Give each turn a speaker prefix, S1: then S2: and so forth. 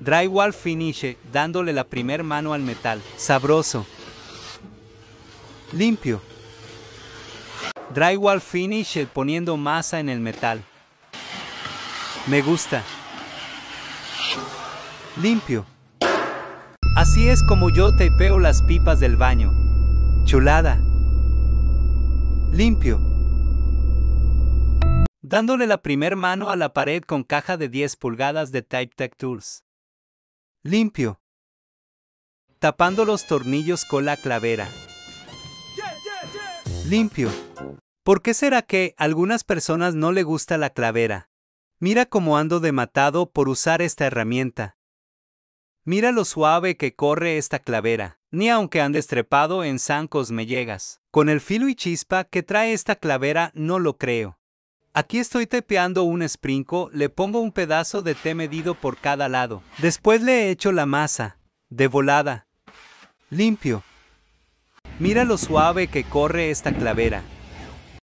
S1: Drywall Finish, dándole la primer mano al metal. Sabroso. Limpio. Drywall Finish poniendo masa en el metal. Me gusta. Limpio. Así es como yo tapeo las pipas del baño. Chulada. Limpio. Dándole la primer mano a la pared con caja de 10 pulgadas de Type Tech Tools. Limpio. Tapando los tornillos con la clavera. Limpio. ¿Por qué será que algunas personas no le gusta la clavera? Mira cómo ando de matado por usar esta herramienta. Mira lo suave que corre esta clavera, ni aunque andes trepado en zancos me llegas. Con el filo y chispa que trae esta clavera no lo creo. Aquí estoy tepeando un esprinco, le pongo un pedazo de té medido por cada lado. Después le echo la masa, de volada. Limpio. Mira lo suave que corre esta clavera.